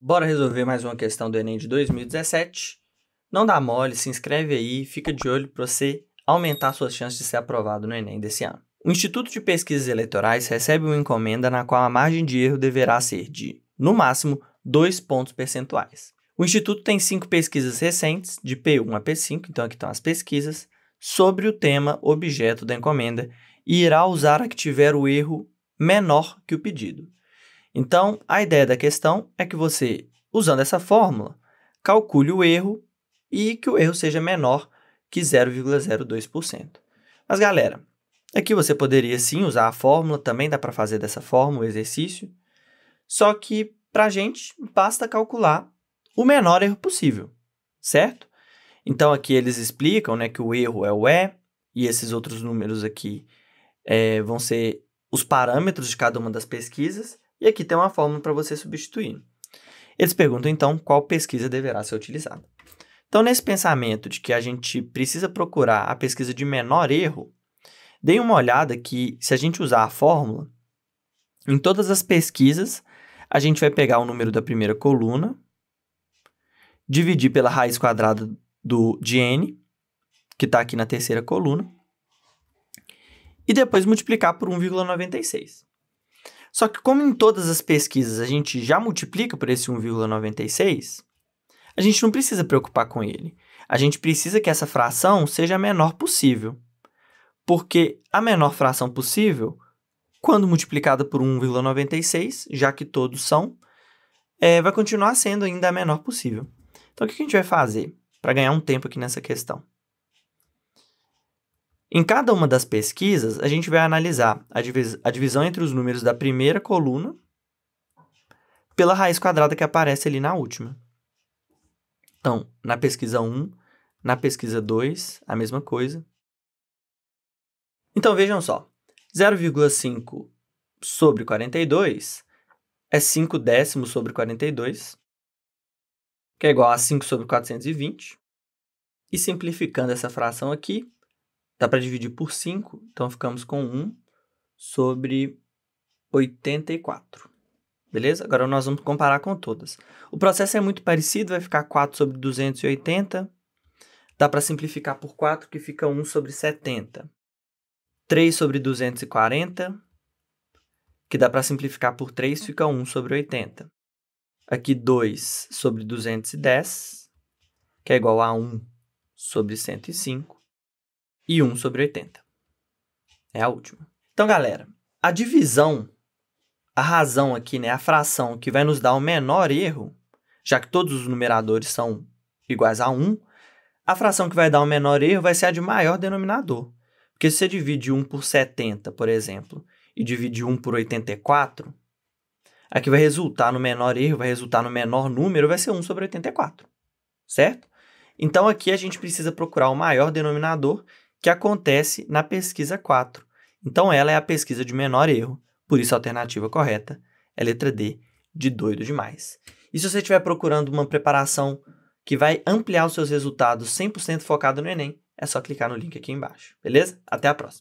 Bora resolver mais uma questão do Enem de 2017. Não dá mole, se inscreve aí, fica de olho para você aumentar suas chances de ser aprovado no Enem desse ano. O Instituto de Pesquisas Eleitorais recebe uma encomenda na qual a margem de erro deverá ser de, no máximo, 2 pontos percentuais. O Instituto tem cinco pesquisas recentes, de P1 a P5, então aqui estão as pesquisas, sobre o tema objeto da encomenda e irá usar a que tiver o erro menor que o pedido. Então, a ideia da questão é que você, usando essa fórmula, calcule o erro e que o erro seja menor que 0,02%. Mas galera, aqui você poderia sim usar a fórmula, também dá para fazer dessa forma o exercício, só que para a gente basta calcular o menor erro possível, certo? Então aqui eles explicam né, que o erro é o E e esses outros números aqui é, vão ser os parâmetros de cada uma das pesquisas. E aqui tem uma fórmula para você substituir. Eles perguntam então qual pesquisa deverá ser utilizada. Então, nesse pensamento de que a gente precisa procurar a pesquisa de menor erro, dei uma olhada que se a gente usar a fórmula, em todas as pesquisas, a gente vai pegar o número da primeira coluna, dividir pela raiz quadrada do, de n, que está aqui na terceira coluna, e depois multiplicar por 1,96. Só que, como em todas as pesquisas a gente já multiplica por esse 1,96, a gente não precisa preocupar com ele. A gente precisa que essa fração seja a menor possível. Porque a menor fração possível, quando multiplicada por 1,96, já que todos são, é, vai continuar sendo ainda a menor possível. Então, o que a gente vai fazer para ganhar um tempo aqui nessa questão? Em cada uma das pesquisas, a gente vai analisar a, divis a divisão entre os números da primeira coluna pela raiz quadrada que aparece ali na última. Então, na pesquisa 1, na pesquisa 2, a mesma coisa. Então, vejam só. 0,5 sobre 42 é 5 décimos sobre 42, que é igual a 5 sobre 420. E simplificando essa fração aqui, Dá para dividir por 5, então ficamos com 1 sobre 84. Beleza? Agora nós vamos comparar com todas. O processo é muito parecido, vai ficar 4 sobre 280. Dá para simplificar por 4, que fica 1 sobre 70. 3 sobre 240, que dá para simplificar por 3, fica 1 sobre 80. Aqui 2 sobre 210, que é igual a 1 sobre 105 e 1 sobre 80. É a última. Então, galera, a divisão, a razão aqui, né, a fração que vai nos dar o menor erro, já que todos os numeradores são iguais a 1, a fração que vai dar o menor erro vai ser a de maior denominador. Porque se você divide 1 por 70, por exemplo, e divide 1 por 84, aqui vai resultar no menor erro, vai resultar no menor número, vai ser 1 sobre 84, certo? Então aqui a gente precisa procurar o maior denominador que acontece na pesquisa 4. Então ela é a pesquisa de menor erro, por isso a alternativa correta é letra D, de doido demais. E se você estiver procurando uma preparação que vai ampliar os seus resultados 100% focado no Enem, é só clicar no link aqui embaixo, beleza? Até a próxima!